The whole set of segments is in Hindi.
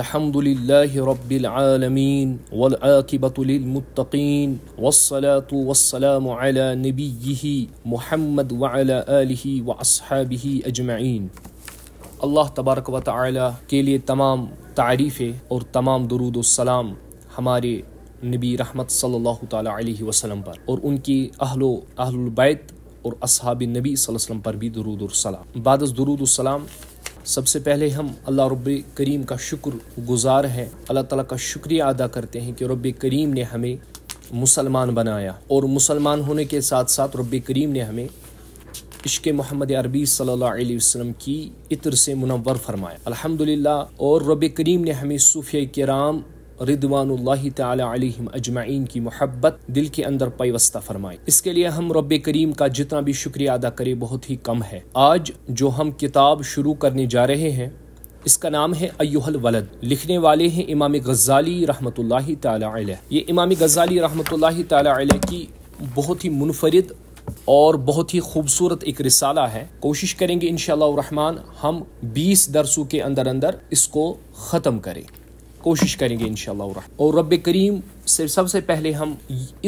الحمد لله رب العالمين والعاقبة للمتقين والصلاة والسلام على نبيه محمد وعلى آله وأصحابه أجمعين अल्लाह तबारक व ताली के लिए तमाम तारीफ़ें और तमाम दरूदोसलाम हमारे नबी रहमत सल्लल्लाहु अलैहि वसल्लम पर और उनकी अहलो अहलबैत और असहाब नबी वसल्लम पर भी दरूदोसलाम बाद दरूदोसलाम सबसे पहले हम अल्लाह रब करीम का शुक्र गुज़ार हैं अल्लाह ताला का शुक्रिया अदा करते हैं कि रब करीम ने हमें मुसलमान बनाया और मुसलमान होने के साथ साथ रब करीम ने हमें इश्क मोहम्मद अरबी सल्लल्लाहु अलैहि वसल्लम की इतर से मुनवर फरमाया अल्हम्दुलिल्लाह और रब करीम ने हमें सूफिया कराम रिदवान तम अजमाइन की मोहब्बत दिल के अंदर पैवस्ता फरमाए इसके लिए हम रब करीम का जितना भी शुक्रिया अदा करें बहुत ही कम है आज जो हम किताब शुरू करने जा रहे हैं इसका नाम है अयोहल वलद लिखने वाले हैं इमाम गजाली रहमत ये इमाम गजाली रहमत की बहुत ही मुनफरद और बहुत ही खूबसूरत एक रिसाला है कोशिश करेंगे इन रहमान हम 20 दरसों के अंदर अंदर इसको ख़त्म करें कोशिश करेंगे इन और रब करीम से सबसे पहले हम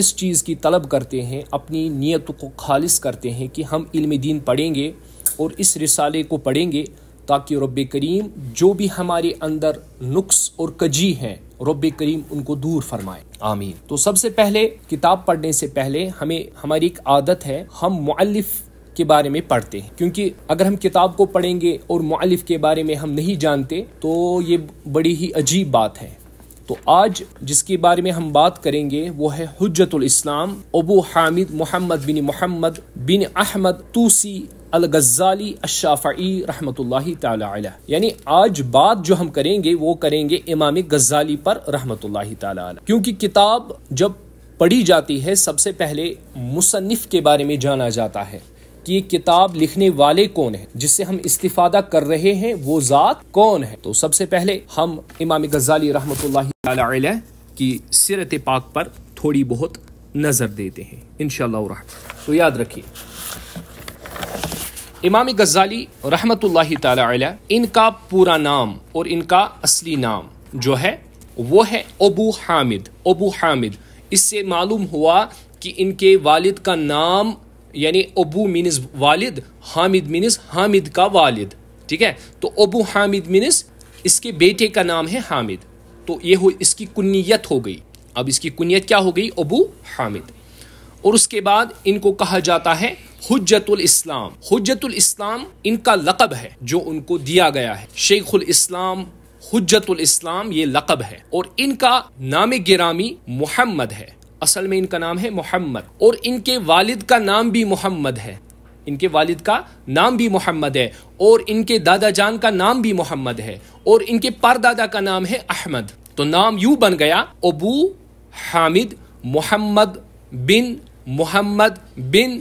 इस चीज़ की तलब करते हैं अपनी नीयत को खालिश करते हैं कि हम इल्म दीन पढ़ेंगे और इस रिसाले को पढ़ेंगे ताकि रब करीम जो भी हमारे अंदर नुक्स और कजी हैं रब करीम उनको दूर फरमाए आमीन तो सबसे पहले किताब पढ़ने से पहले हमें हमारी एक आदत है हम मुल्फ़ के बारे में पढ़ते हैं क्योंकि अगर हम किताब को पढ़ेंगे और मुआलिफ के बारे में हम नहीं जानते तो ये बड़ी ही अजीब बात है तो आज जिसके बारे में हम बात करेंगे वो है हजतुल इस्लाम अबू हामिद मोहम्मद बिन मोहम्मद बिन अहमद तूसी अल गज़ाली अशाफ़ी रहमतुल्लाह ताला यानी आज बात जो हम करेंगे वो करेंगे इमाम गज़ाली पर रहमतुल्लाह ताला क्योंकि किताब जब पढ़ी जाती है सबसे पहले मुसनफ़ के बारे में जाना जाता है कि ये किताब लिखने वाले कौन है जिससे हम इस्तीफादा कर रहे हैं वो ज़ात कौन है तो सबसे पहले हम इमाम गजाली रहमत की सिरत पाक पर थोड़ी बहुत नज़र देते हैं इन तो याद रखिए इमाम गजाली रहमत ला इनका पूरा नाम और इनका असली नाम जो है वो है अबू हामिद अबू हामिद इससे मालूम हुआ कि इनके वालिद का नाम यानी अबू मीनस वालिद हामिद मीनस हामिद का वालिद ठीक है तो अबू हामिद मीनस इसके बेटे का नाम है हामिद तो ये हो इसकी कुनीत हो गई अब इसकी कुनीत क्या हो गई अबू हामिद और उसके बाद इनको कहा जाता है हुज्जतुल इस्लाम हजतुल इस्लाम इनका लकब है जो उनको दिया गया है शेखुल इस्लाम हुज्जतुल इस्लाम ये लकब है और इनका नाम गिरामी मोहम्मद है असल में इनका नाम है मोहम्मद और इनके वालिद का नाम भी मोहम्मद है इनके वालिद का नाम भी मोहम्मद है और इनके दादा जान का नाम भी मोहम्मद है और इनके परदादा का नाम है अहमद तो नाम यू बन गया अबू हामिद मोहम्मद बिन मोहम्मद बिन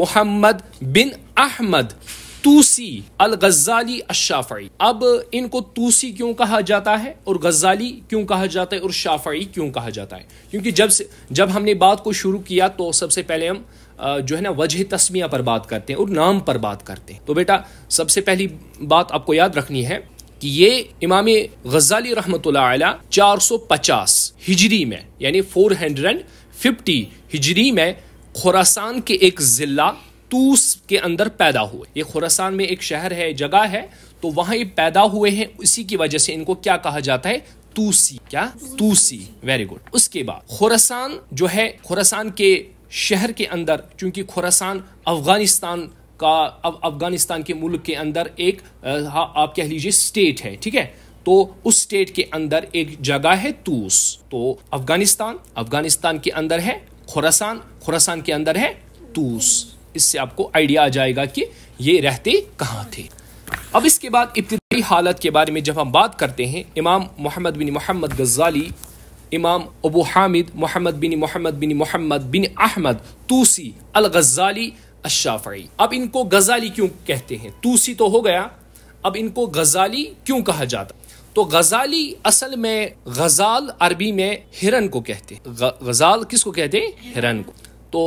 मोहम्मद बिन अहमद तूसी अल गजाली अशाफाई अब इनको तूसी क्यों कहा जाता है और गजाली क्यों कहा जाता है और शाफाई क्यों कहा जाता है क्योंकि जब से जब हमने बात को शुरू किया तो सबसे पहले हम जो है ना वजह तस्मिया पर बात करते हैं और नाम पर बात करते हैं तो बेटा सबसे पहली बात आपको याद रखनी है कि ये इमाम गजाली रहमत चार सौ पचास हिजरी में यानी फोर हंड्रेड फिफ्टी हिजरी में खुरासान के एक ज़िला तूस के अंदर पैदा हुए ये खुरासान में एक शहर है जगह है तो वहां ये पैदा हुए हैं उसी की वजह से इनको क्या कहा जाता है तूसी क्या तूसी वेरी गुड उसके बाद खुरासान जो है खुरासान के शहर के अंदर चूंकि खुरासान अफगानिस्तान का अब अफगानिस्तान के मुल्क के अंदर एक आप कह लीजिए स्टेट है ठीक है तो उस स्टेट के अंदर एक जगह है तूस तो अफगानिस्तान अफगानिस्तान के अंदर है खुरासान खुरासान के अंदर है तूस इससे आपको आइडिया आ जाएगा कि ये रहते कहाँ थे अब इसके बाद इब्तदाई हालत के बारे में जब हम बात करते हैं इमाम मोहम्मद बिन मोहम्मद गज़ाली इमाम अबू हामिद मोहम्मद बिन मोहम्मद बिन मोहम्मद बिन अहमद तूसी अल गज़ाली अशाफ़ी अब इनको गज़ाली क्यों कहते हैं तूसी तो हो गया अब इनको गज़ाली क्यों कहा जाता तो गज़ाली असल में गज़ाल अरबी में हिरन को कहते हैं गज़ाल किसको कहते हैं हिरन को तो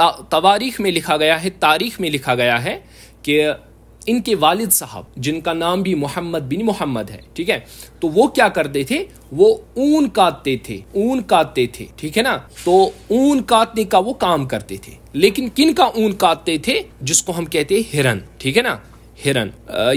तवारीख में लिखा गया है तारीख में लिखा गया है कि इनके वालिद साहब जिनका नाम भी मोहम्मद बिन मोहम्मद है ठीक है तो वो क्या करते थे वो ऊन काटते थे ऊन काटते थे ठीक है ना तो ऊन काटने का वो काम करते थे लेकिन किन का ऊन काटते थे जिसको हम कहते हैं हिरन ठीक है ना हिरन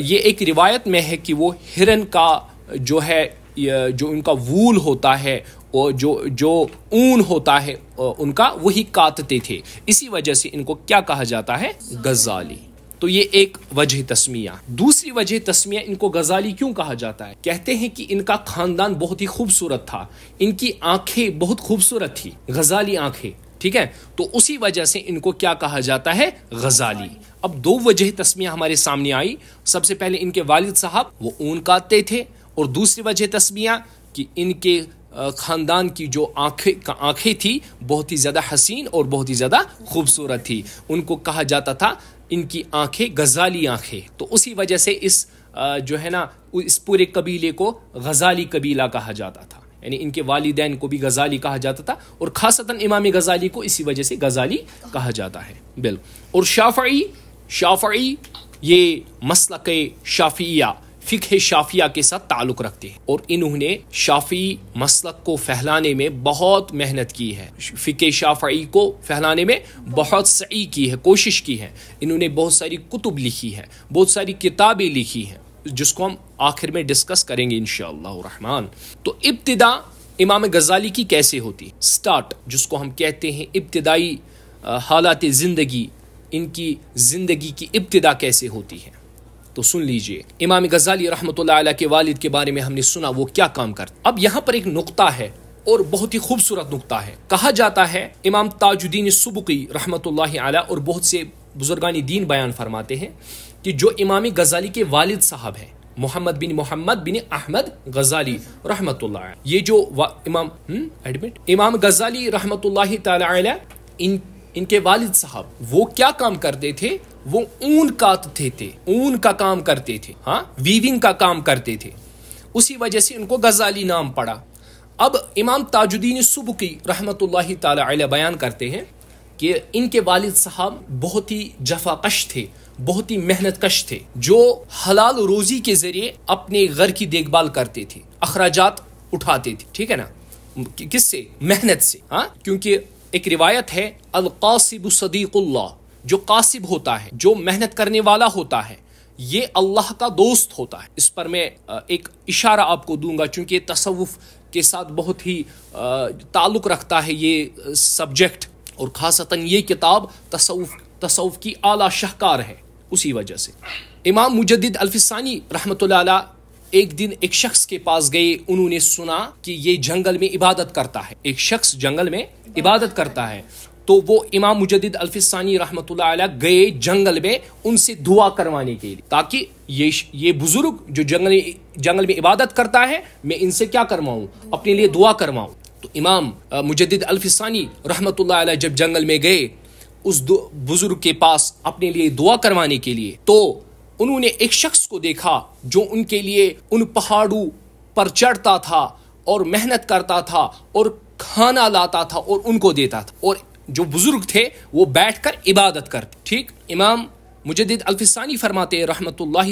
ये एक रिवायत में है कि वो हिरन का जो है जो उनका वूल होता है जो जो ऊन होता है उनका वही कातते थे इसी वजह से इनको क्या कहा जाता है गजाली तो ये एक वजह तस्मिया दूसरी वजह तस्मिया इनको गजाली क्यों कहा जाता है कहते हैं कि इनका खानदान बहुत ही खूबसूरत था इनकी आंखें बहुत खूबसूरत थी गजाली आंखें ठीक है तो उसी वजह से इनको क्या कहा जाता है गजाली अब दो वजह तस्मिया हमारे सामने आई सबसे पहले इनके वालिद साहब वो ऊन काटते थे और दूसरी वजह तस्मिया कि इनके ख़ानदान की जो आंखें आंखें थी बहुत ही ज़्यादा हसीन और बहुत ही ज़्यादा खूबसूरत थी उनको कहा जाता था इनकी आंखें गज़ाली आंखें तो उसी वजह से इस जो है ना इस पूरे कबीले को गज़ाली कबीला कहा जाता था यानी इनके वालदेन को भी गज़ाली कहा जाता था और खासतन इमाम गज़ाली को इसी वजह से गज़ाली कहा जाता है बिल और शाफ़ी शाफ़ी ये मसल शाफिया फ़िक शाफिया के साथ ताल्लुक रखते हैं और इन्होंने शाफी मसलक को फैलाने में बहुत मेहनत की है फ़िक शाफी को फैलाने में बहुत सही की है कोशिश की है इन्होंने बहुत सारी कुतुब लिखी है बहुत सारी किताबें लिखी हैं जिसको हम आखिर में डिस्कस करेंगे इन रहमान तो इब्तदा इमाम गजाली की कैसे होती स्टार्ट जिसको हम कहते हैं इब्तदाई हालात ज़िंदगी इनकी ज़िंदगी की इब्तदा कैसे होती है तो सुन लीजिए इमाम गजाली रहमत के वालिद के बारे में हमने सुना वो क्या काम करते अब यहाँ पर एक नुकता है और बहुत ही खूबसूरत नुकता है कहा जाता है इमाम ताजुद्दीन सुबुकी रहमत आला और बहुत से बुजुर्गानी दीन बयान फरमाते हैं कि जो इमाम गजाली के वालिद साहब हैं मोहम्मद बिन मोहम्मद बिन अहमद गजाली रहमत ये जो इमाम एडमिट हम्म, इमाम गजाली रहमत इनकी इनके वालिद साहब वो क्या काम करते थे वो ऊन काटते थे ऊन का काम करते थे हाँ वीविंग का काम करते थे उसी वजह से उनको गजाली नाम पड़ा अब इमाम ताजुद्दीन सुबह की रहमत ताली बयान करते हैं कि इनके वालिद साहब बहुत ही जफाकश थे बहुत ही मेहनत कश थे जो हलाल रोजी के जरिए अपने घर की देखभाल करते थे अखराजात उठाते थे ठीक है ना किससे मेहनत से हाँ क्योंकि एक रिवायत है अलकासिब सदीकुल्ला जो कासिब होता है जो मेहनत करने वाला होता है ये अल्लाह का दोस्त होता है इस पर मैं एक इशारा आपको दूंगा चूंकि तसवुफ़ के साथ बहुत ही ताल्लुक़ रखता है ये सब्जेक्ट और ख़ासता ये किताब तसवुफ़ तसवुफ़ की आला शाहकार है उसी वजह से इमाम मुजद अल्फिसानी रहमत एक दिन एक शख्स के पास गए उन्होंने सुना कि ये जंगल में इबादत करता है एक शख्स जंगल में इबादत करता है तो वो इमाम मुजद अल्फिसानी रहमत गए जंगल में उनसे दुआ करवाने के लिए ताकि ये ये बुजुर्ग जो जंगल जंगल में इबादत करता है मैं इनसे क्या करवाऊं अपने लिए दुआ करवाऊं तो इमाम मुजद अल्फिसानी रहमत जब जंगल में गए उस बुजुर्ग के पास अपने लिए दुआ करवाने के लिए तो उन्होंने एक शख्स को देखा जो उनके लिए उन पहाड़ों पर चढ़ता था और मेहनत करता था और खाना लाता था और उनको देता था और जो बुजुर्ग थे वो बैठ कर इबादत करते ठीक इमाम मुजद्दिद अल्फिसानी फरमाते रहमत ला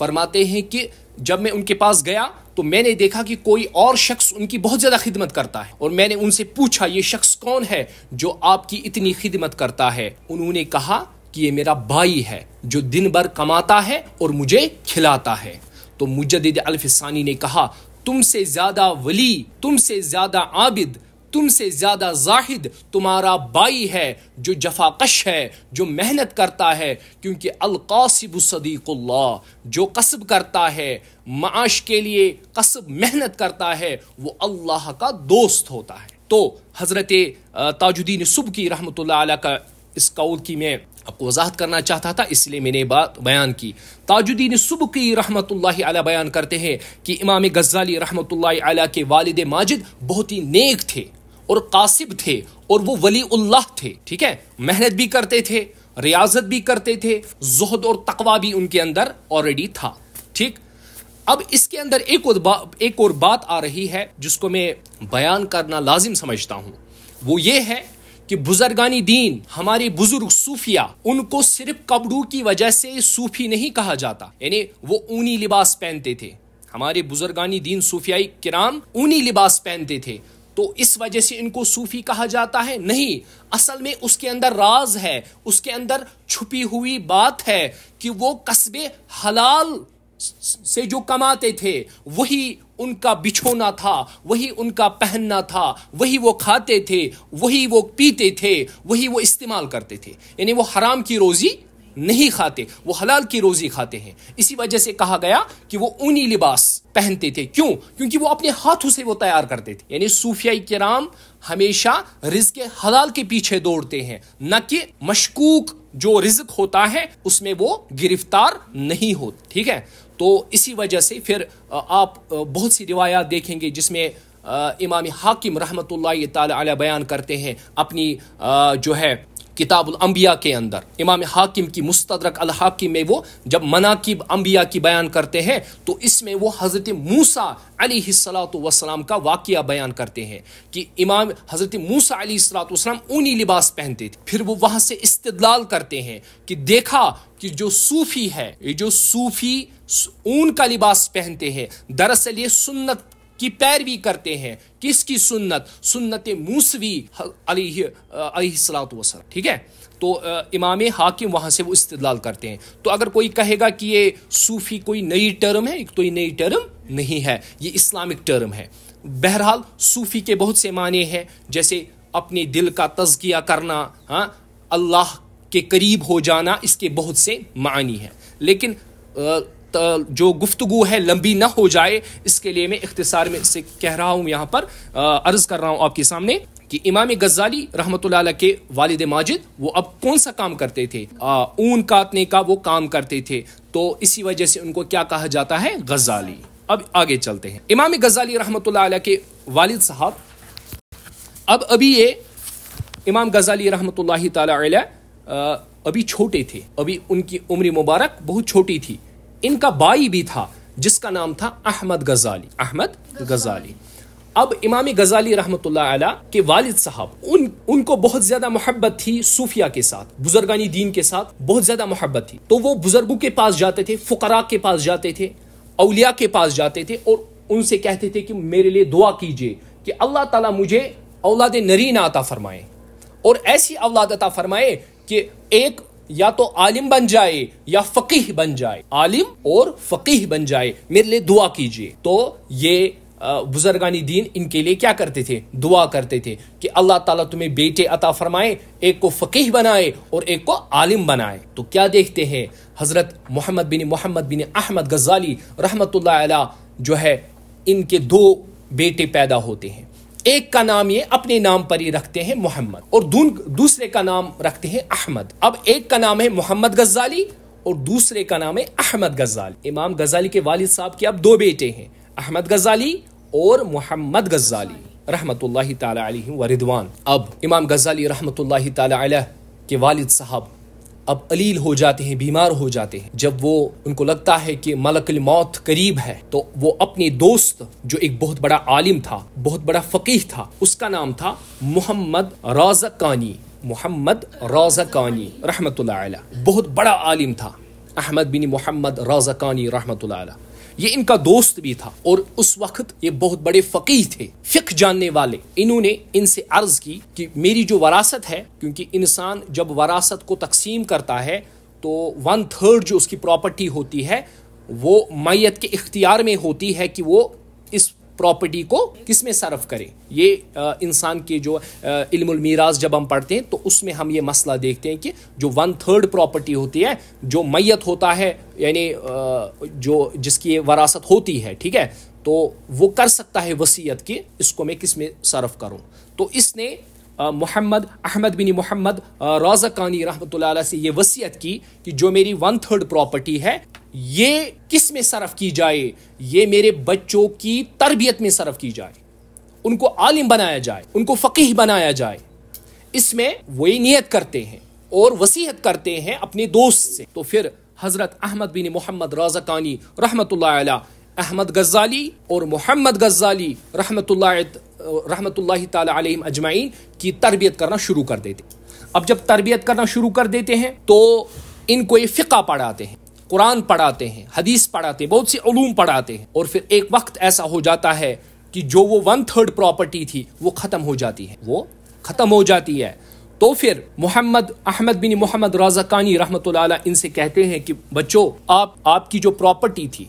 फरमाते हैं कि जब मैं उनके पास गया तो मैंने देखा कि कोई और शख्स उनकी बहुत ज़्यादा खिदमत करता है और मैंने उनसे पूछा ये शख्स कौन है जो आपकी इतनी खिदमत करता है उन्होंने कहा कि ये मेरा भाई है जो दिन भर कमाता है और मुझे खिलाता है तो मुजद अल्फिसानी ने कहा तुमसे ज़्यादा वली तुमसे ज़्यादा आबिद तुमसे ज़्यादा जाहिद तुम्हारा बाई है जो जफाकश है जो मेहनत करता है क्योंकि अलकासिब सदीकुल्ला जो कसब करता है माश के लिए कसब मेहनत करता है वो अल्लाह का दोस्त होता है तो हज़रत ताजुद्दीन सुबकी रहमत का इस कौल की मैं आपको वजाहत करना चाहता था इसलिए मैंने बात बयान की ताजुद्दीन सुबह की रहमत आला बयान करते हैं कि इमाम गज़ाली रहमत आला के वालद माजिद बहुत ही नेक थे और कासिब थे और वो वली उल्लाह थे ठीक है मेहनत भी करते थे रियाजत भी करते थे जहद और तकवा भी उनके अंदर ऑलरेडी था ठीक अब इसके अंदर एक और एक और बात आ रही है जिसको मैं बयान करना लाजिम समझता हूँ वो ये है कि बुजुर्गानी दीन हमारे बुजुर्ग सूफिया उनको सिर्फ कबड़ू की वजह से सूफी नहीं कहा जाता यानी वो ऊनी लिबास पहनते थे हमारे बुजुर्गानी दीन सूफियाई किराम ऊनी लिबास पहनते थे तो इस वजह से इनको सूफी कहा जाता है नहीं असल में उसके अंदर राज है उसके अंदर छुपी हुई बात है कि वो कस्बे हलाल से जो कमाते थे वही उनका बिछोना था वही उनका पहनना था वही वो खाते थे वही वो पीते थे वही वो इस्तेमाल करते थे यानी वो हराम की रोज़ी नहीं खाते वो हलाल की रोज़ी खाते हैं इसी वजह से कहा गया कि वो ऊनी लिबास पहनते थे क्यों क्योंकि वो अपने हाथों से वो तैयार करते थे यानी सूफिया किराम हमेशा रिज्क हलाल के पीछे दौड़ते हैं न कि मशकूक जो रिज्क होता है उसमें वो गिरफ्तार नहीं होते ठीक है तो इसी वजह से फिर आप बहुत सी रिवायात देखेंगे जिसमें इमाम हाकिम रहमत ताली बयान करते हैं अपनी जो है किताबुल अम्बिया के अंदर इमाम हाकिम की मुस्तरक अल हाकिम में वो जब मनाकिब अम्बिया की बयान करते हैं तो इसमें वो हज़रत मूसा सलात वसलाम का वाक़ बयान करते हैं कि इमाम हज़रत मूसा सलात वसलाम ऊनी लिबास पहनते थे फिर वो वहाँ से इस्तलाल करते हैं कि देखा कि जो सूफी है ये जो सूफी ऊन का लिबास पहनते हैं दरअसल ये सुन्नत की पैरवी करते हैं किसकी सुन्नत सुन्नत मूसवी सलातम ठीक है तो इमाम हाकिम वहाँ से वो इस्तलाल करते हैं तो अगर कोई कहेगा कि ये सूफ़ी कोई नई टर्म है तो ये नई टर्म नहीं है ये इस्लामिक टर्म है बहरहाल सूफ़ी के बहुत से माने हैं जैसे अपने दिल का तजकिया करना हाँ अल्लाह के करीब हो जाना इसके बहुत से मानी हैं लेकिन जो गुफ्तु है लंबी ना हो जाए इसके लिए मैं इख्तसार में से कह रहा हूँ यहाँ पर अर्ज़ कर रहा हूँ आपके सामने कि इमाम गजाली रहमत के वालद माजिद वो अब कौन सा काम करते थे ऊन काटने का वो काम करते थे तो इसी वजह से उनको क्या कहा जाता है गजाली अब आगे चलते हैं इमाम गजाली रहमत के वालिद साहब अब अभी ये इमाम गजाली रहमत अभी छोटे थे अभी उनकी उम्र मुबारक बहुत छोटी थी इनका बाई भी था जिसका नाम था अहमद गजाली अहमद गजाली अब इमाम गजाली रहमत के वालिद साहब उन उनको बहुत ज्यादा मोहब्बत थी सूफिया के साथ बुजुर्गानी दीन के साथ बहुत ज्यादा मोहब्बत थी तो वो बुजुर्गों के पास जाते थे फुकरा के पास जाते थे अलिया के पास जाते थे और उनसे कहते थे कि मेरे लिए दुआ कीजिए कि अल्लाह ताला मुझे औलाद नरीन आता फरमाए और ऐसी औलाद अता फरमाए कि एक या तो आलिम बन जाए या फकीह बन जाए आलिम और फकीह बन जाए मेरे लिए दुआ कीजिए तो ये बुजुर्गानी दीन इनके लिए क्या करते थे दुआ करते थे कि अल्लाह ताला तुम्हें बेटे अता फरमाए एक को फ़कीह बनाए और एक को आलिम बनाए तो क्या देखते हैं हज़रत मोहम्मद बिन मोहम्मद बिन अहमद गज़ाली रहमत जो है इनके दो बेटे पैदा होते हैं एक का नाम ये अपने नाम पर ही रखते हैं मोहम्मद और दूसरे का नाम रखते हैं अहमद अब एक का नाम है मोहम्मद गजाली और दूसरे का नाम है अहमद गजाली इमाम गजाली के वालिद साहब के अब दो बेटे हैं अहमद गजाली और मोहम्मद गजाली रहमतुल्लाह ताला अलैहि अब इमाम गजाली रहमतुल्लाह ताला के वालिद साहब अब अलील हो जाते हैं बीमार हो जाते हैं जब वो उनको लगता है कि मलकल मौत करीब है तो वो अपने दोस्त जो एक बहुत बड़ा आलिम था बहुत बड़ा फकीह था उसका नाम था मोहम्मद कानी मोहम्मद कानी रहमत बहुत बड़ा आलिम था अहमद बिन मोहम्मद कानी रहमत ये इनका दोस्त भी था और उस वक्त ये बहुत बड़े फकीह थे फिक जानने वाले इन्होंने इनसे अर्ज की कि मेरी जो वरासत है क्योंकि इंसान जब वरासत को तकसीम करता है तो वन थर्ड जो उसकी प्रॉपर्टी होती है वो मैत के इख्तियार में होती है कि वो प्रॉपर्टी को किस में सर्व करें ये इंसान के जो इल्मीराज जब हम पढ़ते हैं तो उसमें हम ये मसला देखते हैं कि जो वन थर्ड प्रॉपर्टी होती है जो मैत होता है यानी जो जिसकी वरासत होती है ठीक है तो वो कर सकता है वसीयत की इसको मैं किस में सर्व करूँ तो इसने मोहम्मद अहमद बिन मोहम्मद रोजा कानी रहमत से ये वसीयत की कि जो मेरी वन थर्ड प्रॉपर्टी है ये किस में सरफ की जाए ये मेरे बच्चों की तरबियत में सरफ की जाए उनको आलिम बनाया जाए उनको फ़कीह बनाया जाए इसमें वही नीयत करते हैं और वसीहत करते हैं अपने दोस्त से तो फिर हज़रत अहमद बिन मोहम्मद राजाकानी रहमत अहमद गज़ाली और मोहम्मद गज़ाली रहमत रहमत तम अजमाइन की तरबियत करना शुरू कर देते अब जब तरबियत करना शुरू कर देते हैं तो इनको ये फ़िका पढ़ाते हैं कुरान पढ़ाते हैं हदीस पढ़ाते हैं बहुत सी अलूम पढ़ाते हैं और फिर एक वक्त ऐसा हो जाता है कि जो वो वन थर्ड प्रॉपर्टी थी वो ख़त्म हो जाती है वो ख़त्म हो जाती है तो फिर मोहम्मद अहमद बिन मोहम्मद रजाकानी रहमत इनसे कहते हैं कि बच्चों आप आपकी जो प्रॉपर्टी थी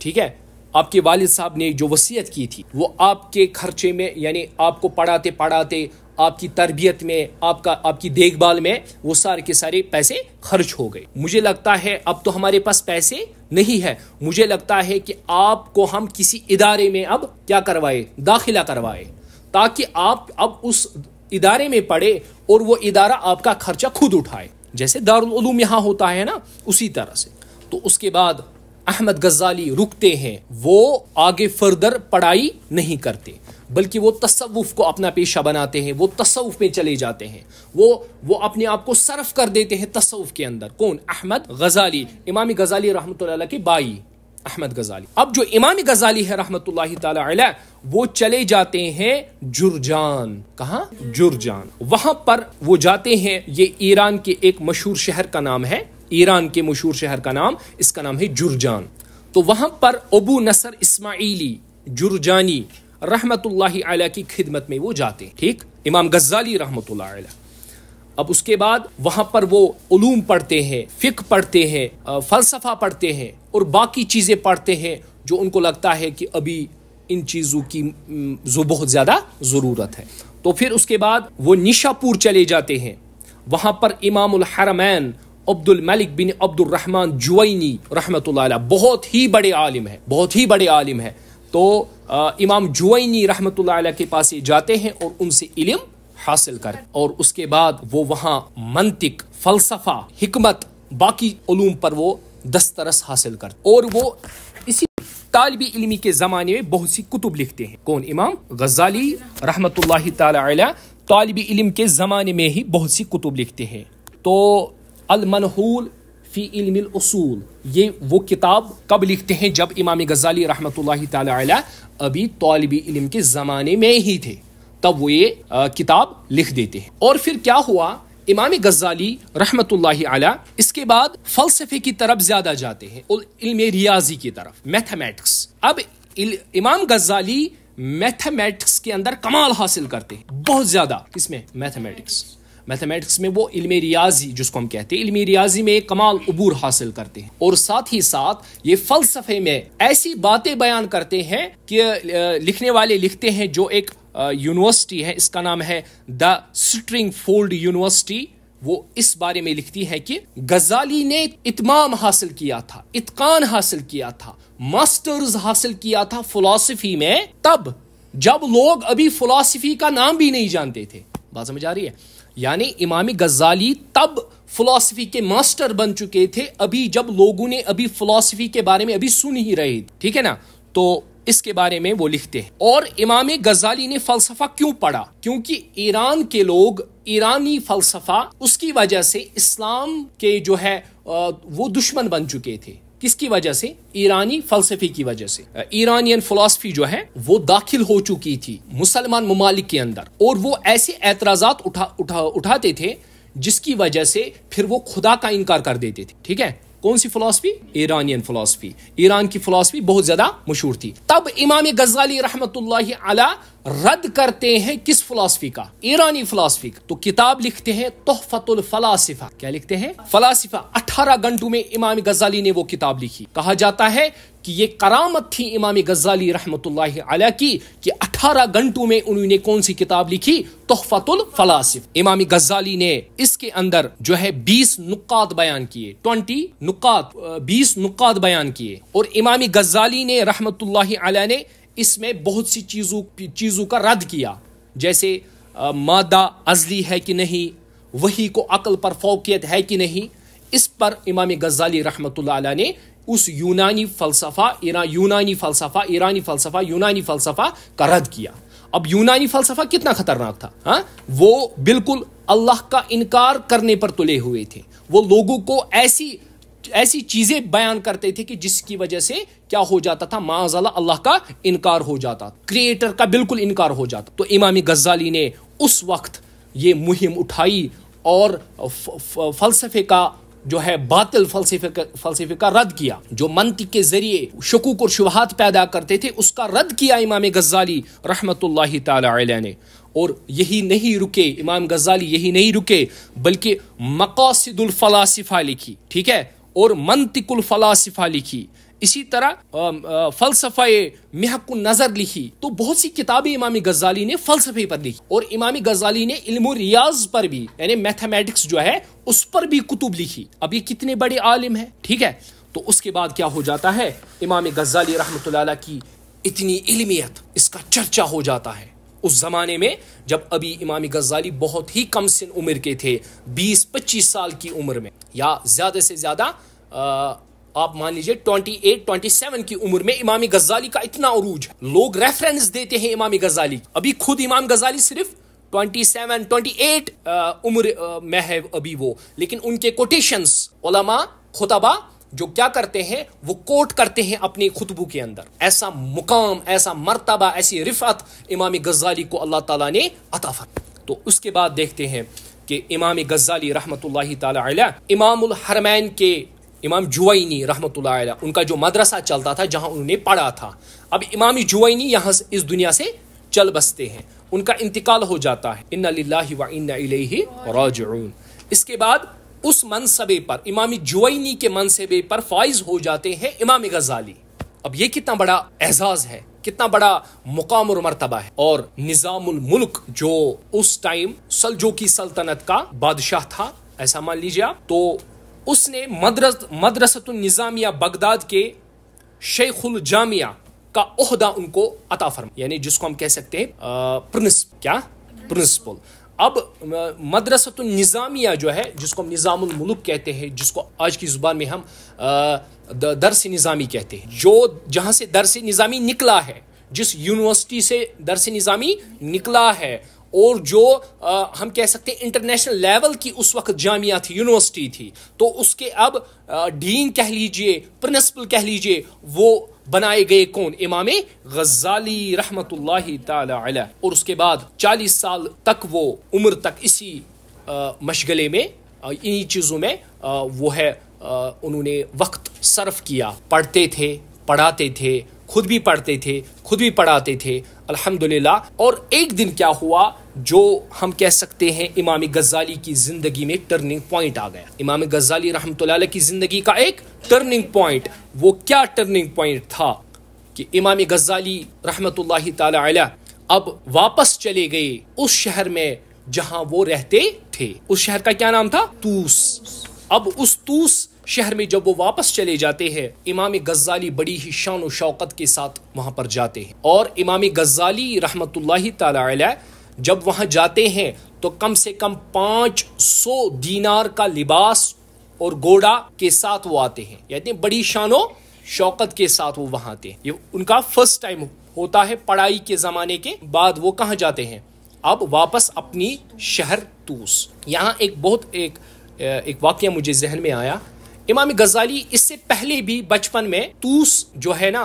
ठीक है आपके वालिद साहब ने जो वसीयत की थी वो आपके खर्चे में यानी आपको पढ़ाते पढ़ाते आपकी तरबियत में आपका आपकी देखभाल में वो सारे के सारे पैसे खर्च हो गए मुझे लगता है अब तो हमारे पास पैसे नहीं है मुझे लगता है कि आपको हम किसी इदारे में अब क्या करवाए दाखिला करवाए ताकि आप अब उस इदारे में पढ़े और वो इदारा आपका खर्चा खुद उठाए जैसे दारुल यहाँ होता है ना उसी तरह से तो उसके बाद अहमद गजाली रुकते हैं वो आगे फर्दर पढ़ाई नहीं करते बल्कि वो तसवुफ़ को अपना पेशा बनाते हैं वो तसवुफ़ में चले जाते हैं वो वो अपने आप को सर्फ कर देते हैं तसवुफ़ के अंदर कौन अहमद गजाली इमाम गजाली रहमत के बाई अहमद गजाली अब जो इमाम गजाली है रहमत ताला वो चले जाते हैं जुरजान कहा जुरजान वहां पर वो जाते हैं ये ईरान के एक मशहूर शहर का नाम है ईरान के मशहूर शहर का नाम इसका नाम है जुर्जान तो वहाँ पर अबू नसर इस्माइली जुर्जानी आला की खिदमत में वो जाते हैं ठीक इमाम गज़ाली आला अब उसके बाद वहाँ पर वो उलूम पढ़ते हैं फ़िक पढ़ते हैं फ़लसफ़ा पढ़ते हैं और बाकी चीज़ें पढ़ते हैं जो उनको लगता है कि अभी इन चीज़ों की जो बहुत ज़्यादा ज़रूरत है तो फिर उसके बाद वो निशापुर चले जाते हैं वहाँ पर इमाम हरमैन अब्दुल मलिक बिन अब्दुल रहमान जुवैनी रहमत बहुत ही बड़े आलिम है बहुत ही बड़े आलिम है तो आ, इमाम जुवैनी रहमत के पास जाते हैं और उनसे इलम हासिल कर और उसके बाद वो वहाँ मंतिक फलसफा हमत बाकी ूम पर वो दस्तरस हासिल कर और वो इसी तालब इलमी के ज़माने में बहुत सी कुतुब लिखते हैं कौन इमाम गजाली रहमत तालब इलम के ज़माने में ही बहुत सी कुतुब लिखते हैं तो अलमनहूल फ़ी इल्मिल उसूल ये वो किताब कब लिखते हैं जब इमाम गज़ाली रहमत ताली अभी तौलब इलम के ज़माने में ही थे तब वो ये किताब लिख देते हैं और फिर क्या हुआ इमाम गज़ाली रहमत आला इसके बाद फ़लसफ़े की तरफ ज़्यादा जाते हैं इल्म रियाजी की तरफ मैथमेटिक्स अब इमाम गज़ाली मैथमेटिक्स के अंदर कमाल हासिल करते हैं बहुत ज़्यादा इसमें मैथमेटिक्स मैथमेटिक्स में वो इल्म रियाजी जिसको हम कहते हैं इल्म रियाजी में कमाल अबूर हासिल करते हैं और साथ ही साथ ये फलसफे में ऐसी बातें बयान करते हैं कि लिखने वाले लिखते हैं जो एक यूनिवर्सिटी है इसका नाम है द स्ट्रिंग फोल्ड यूनिवर्सिटी वो इस बारे में लिखती है कि गजाली ने इतमाम हासिल किया था इतकान हासिल किया था मास्टर्स हासिल किया था फिलोसफी में तब जब लोग अभी फिलोसफी का नाम भी नहीं जानते थे बात समझ आ रही है यानी इमामी गज़ाली तब फिलोसफी के मास्टर बन चुके थे अभी जब लोगों ने अभी फिलोसफी के बारे में अभी सुन ही रहे ठीक है ना तो इसके बारे में वो लिखते हैं और इमाम गजाली ने फलसफा क्यों पढ़ा क्योंकि ईरान के लोग ईरानी फलसफा उसकी वजह से इस्लाम के जो है वो दुश्मन बन चुके थे किसकी वजह से ईरानी फलसफे की वजह से ईरानियन फिलोसफी जो है वो दाखिल हो चुकी थी मुसलमान ममालिक के अंदर और वो ऐसे एतराज उठा, उठा उठाते थे जिसकी वजह से फिर वो खुदा का इनकार कर देते थे ठीक है कौन सी फिलोसफी ईरानियन फिलोसफी ईरान की फिलोसफी बहुत ज्यादा मशहूर थी तब इमाम गजाली अला रद्द करते हैं किस फिलासफी का ईरानी फिलासफी का तो किताब लिखते हैं तोहफतुल फलासिफा क्या लिखते हैं फलासिफा अठारह घंटों में इमाम गजाली ने वो किताब लिखी कहा जाता है कि ये करामत थी इमाम गजाली रहमत आला की कि 18 घंटों में उन्होंने कौन सी किताब लिखी तोहफतुल फलासफ इमाम गजाली ने इसके अंदर जो है 20 नुकात बयान किए 20 नुकात 20 नुकात बयान किए और इमाम गजाली ने रहमत आला ने इसमें बहुत सी चीज़ों चीज़ों का रद्द किया जैसे मादा अजली है कि नहीं वही को अकल पर फोकियत है कि नहीं इस पर इमाम गजाली रहमत ने उस यूनानी फलसफा इरा यूनानी फलसफा ईरानी फलसफा यूनानी फलसफा का रद्द किया अब यूनानी फलसफा कितना खतरनाक था हा? वो बिल्कुल अल्लाह का इनकार करने पर तुले हुए थे वो लोगों को ऐसी ऐसी चीजें बयान करते थे कि जिसकी वजह से क्या हो जाता था माजाला अल्लाह का इनकार हो जाता क्रिएटर का बिल्कुल इनकार हो जाता तो इमामी गज्जाली ने उस वक्त ये मुहिम उठाई और फलसफे का जो है बातिल फलसफे का फलसफे का रद्द किया जो मंतिक के जरिए शकूक और शुबहत पैदा करते थे उसका रद्द किया इमाम गज्जाली रहमत ने और यही नहीं रुके इमाम गजाली यही नहीं रुके बल्कि मकासदुलफलासफ़ा लिखी ठीक है और मंतिकुल फलासफा लिखी इसी तरह फलसफा महक नज़र लिखी तो बहुत सी किताबें इमामी गजाली ने फलसफे पर लिखी और इमामी गजाली ने इल्म रियाज पर भी यानी मैथमेटिक्स जो है उस पर भी कुतुब लिखी अब ये कितने बड़े आलिम है ठीक है तो उसके बाद क्या हो जाता है इमाम गजाली रहमत की इतनी इलमियत इसका चर्चा हो जाता है उस ज़माने में जब अभी इमाम गजाली बहुत ही कम सिन उम्र के थे 20-25 साल की उम्र में या ज़्यादा से ज़्यादा आप मान लीजिए 28, 27 की उम्र में इमामी गजाली का इतना अरूज है लोग रेफरेंस देते हैं इमामी गजाली अभी खुद इमाम गजाली सिर्फ 27, 28 उम्र में है अभी वो लेकिन उनके कोटेशंस खुतबा जो क्या करते हैं वो कोट करते हैं अपनी खुतबू के अंदर ऐसा मुकाम ऐसा मरतबा ऐसी रिफत इमाम गजाली को अल्लाह तला ने अताफर तो उसके बाद देखते हैं कि इमाम गजाली रहमत ताला हरमैन के इमाम जुआनी रहमत उनका जो मदरसा चलता था जहां उन्होंने पढ़ा था अब इमाम जुआनी यहाँ इस दुनिया से चल बसते हैं उनका इंतकाल हो जाता है इन्ना व इन्ना इसके बाद उस मनसबे पर इमाम जुवैनी के मनसबे पर फाइज हो जाते हैं इमाम गजाली अब ये कितना बड़ा एजाज है कितना बड़ा मुकाम और मरतबा है और निजामुल मुल्क जो उस टाइम सलजो की सल्तनत का बादशाह था ऐसा मान लीजिए आप तो उसने मदरस मदरसत निजामिया बगदाद के शेखुल जामिया का उहदा उनको अता फरमा यानी जिसको हम कह सकते हैं प्रिंसिपल क्या प्रिंसिपल अब मदरसत निज़ामिया जो है जिसको हम निज़ामुलमुल्क कहते हैं जिसको आज की ज़ुबान में हम दरस निज़ामी कहते हैं जो जहाँ से दरस निज़ामी निकला है जिस यूनिवर्सिटी से दरस निज़ामी निकला है और जो आ, हम कह सकते हैं इंटरनेशनल लेवल की उस वक्त जामिया थी यूनिवर्सिटी थी तो उसके अब डीन कह लीजिए प्रिंसिपल कह लीजिए वो बनाए गए कौन इमाम गजाली रहमत और उसके बाद चालीस साल तक वो उम्र तक इसी मशगले में इन्हीं चीज़ों में वो है उन्होंने वक्त सर्फ किया पढ़ते थे पढ़ाते थे खुद भी पढ़ते थे खुद भी पढ़ाते थे अल्हम्दुलिल्लाह और एक दिन क्या हुआ जो हम कह सकते हैं इमाम गज़ाली की ज़िंदगी में टर्निंग पॉइंट आ गया इमाम गज़ाली रहमत की ज़िंदगी का एक टर्निंग पॉइंट वो क्या टर्निंग पॉइंट था कि इमाम गज़ाली रहमत ताला अब वापस चले गए उस शहर में जहां वो रहते थे उस शहर का क्या नाम था तूस अब उस तूस शहर में जब वो वापस चले जाते हैं इमाम गज्जाली बड़ी ही शान व शौकत के साथ वहाँ पर जाते हैं और इमाम गजाली रहमत ला जब वहाँ जाते हैं तो कम से कम पाँच सौ दीनार का लिबास और गोड़ा के साथ वो आते हैं यानी बड़ी शानो शौकत के साथ वो वहाँ आते हैं ये उनका फर्स्ट टाइम होता है पढ़ाई के ज़माने के बाद वो कहाँ जाते हैं अब वापस अपनी शहर तूस यहाँ एक बहुत एक एक वाक्य मुझे जहन में आया इमाम गजाली इससे पहले भी बचपन में तूस जो है ना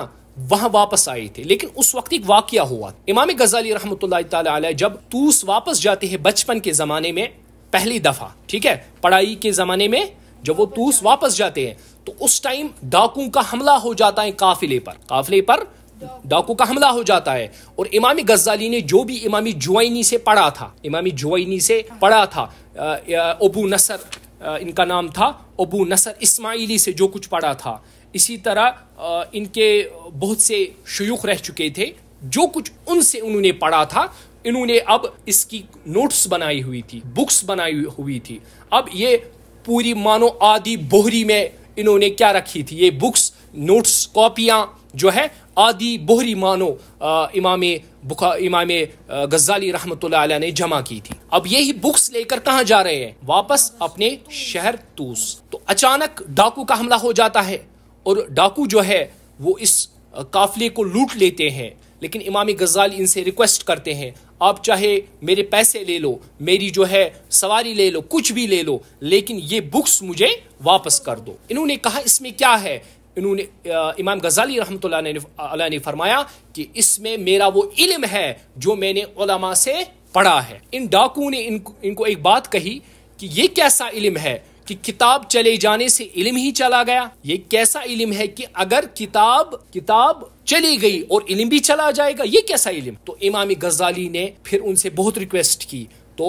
वहां वापस आए थे लेकिन उस वक्त एक वाक्य हुआ इमाम गजाली रहमत जब तूस वापस जाते हैं बचपन के जमाने में पहली दफा ठीक है पढ़ाई के जमाने में जब वो तूस वापस जाते हैं तो उस टाइम डाकू का हमला हो जाता है काफिले पर काफिले पर डाकू का हमला हो जाता है और इमामी गजाली ने जो भी इमामी जुआनी से पढ़ा था इमामी जुआनी से पढ़ा था अबू नसर इनका नाम था अबू नसर इस्माइली से जो कुछ पढ़ा था इसी तरह इनके बहुत से शयूख रह चुके थे जो कुछ उनसे उन्होंने पढ़ा था इन्होंने अब इसकी नोट्स बनाई हुई थी बुक्स बनाई हुई थी अब ये पूरी मानो आदि बोहरी में इन्होंने क्या रखी थी ये बुक्स नोट्स कॉपियाँ जो है आदि बोहरी मानो इमाम बुखा इमाम गजाली रहमत ने जमा की थी अब यही बुक्स लेकर कहा जा रहे हैं वापस अपने शहर तूस तो अचानक डाकू का हमला हो जाता है और डाकू जो है वो इस काफिले को लूट लेते हैं लेकिन इमाम गजाल इनसे रिक्वेस्ट करते हैं आप चाहे मेरे पैसे ले लो मेरी जो है सवारी ले लो कुछ भी ले लो लेकिन ये बुक्स मुझे वापस कर दो इन्होंने कहा इसमें क्या है इन्होंने इमाम गजाली रहमत ने, फरमाया कि इसमें मेरा वो इल्म है जो मैंने ओलमा से पढ़ा है इन डाकू ने इन, इनको एक बात कही कि ये कैसा इल्म है कि किताब चले जाने से इल्म ही चला गया ये कैसा इल्म है कि अगर किताब किताब चली गई और इल्म भी चला जाएगा ये कैसा इल्म तो इमाम गजाली ने फिर उनसे बहुत रिक्वेस्ट की तो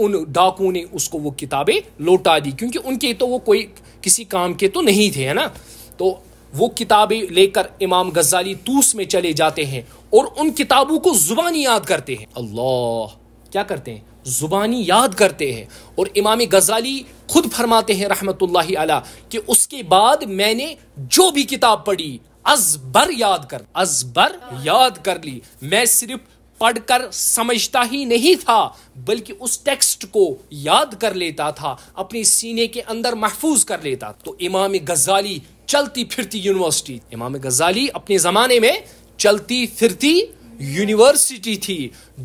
उन डाकू ने उसको वो किताबें लौटा दी क्योंकि उनके तो वो कोई किसी काम के तो नहीं थे है ना तो वो किताबें लेकर इमाम गजाली तूस में चले जाते हैं और उन किताबों को ज़ुबानी याद करते हैं अल्लाह क्या करते हैं ज़ुबानी याद करते हैं और इमाम गज़ाली खुद फरमाते हैं रहमत आला कि उसके बाद मैंने जो भी किताब पढ़ी अजबर याद कर अजबर याद कर ली मैं सिर्फ पढ़कर समझता ही नहीं था बल्कि उस टेक्स्ट को याद कर लेता था अपने सीने के अंदर महफूज कर लेता तो इमाम गजाली चलती फिरती यूनिवर्सिटी इमाम गजाली अपने ज़माने में चलती फिरती यूनिवर्सिटी थी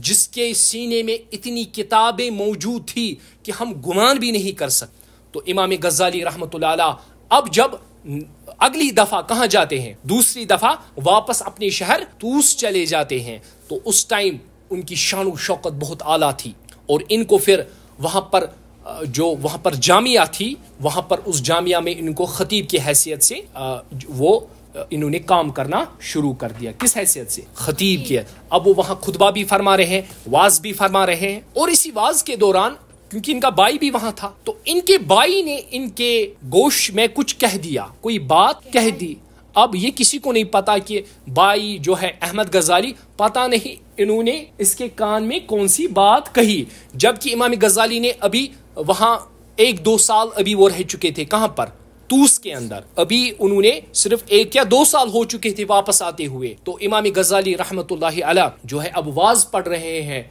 जिसके सीने में इतनी किताबें मौजूद थी कि हम गुमान भी नहीं कर सकते तो इमाम गजाली रहमत अब जब अगली दफ़ा कहाँ जाते हैं दूसरी दफ़ा वापस अपने शहर तूस चले जाते हैं तो उस टाइम उनकी शान शौकत बहुत आला थी और इनको फिर वहां पर जो वहाँ पर जामिया थी वहाँ पर उस जामिया में इनको खतीब की हैसियत से वो इन्होंने काम करना शुरू कर दिया किस हैसियत से खतीब किया अब वो वहाँ खुतबा भी फरमा रहे हैं वाज भी फरमा रहे हैं और इसी वाज के दौरान क्योंकि इनका बाई भी वहां था तो इनके बाई ने इनके गोश में कुछ कह दिया कोई बात कह दी अब ये किसी को नहीं पता कि बाई जो है अहमद गजाली पता नहीं इन्होंने इसके कान में कौन सी बात कही जबकि इमाम गजाली ने अभी वहाँ एक दो साल अभी वो रह चुके थे कहाँ पर तूस के अंदर अभी उन्होंने सिर्फ एक या दो साल हो चुके थे वापस आते हुए तो इमाम गजाली रहमत आला जो है अब वाज पढ़ रहे हैं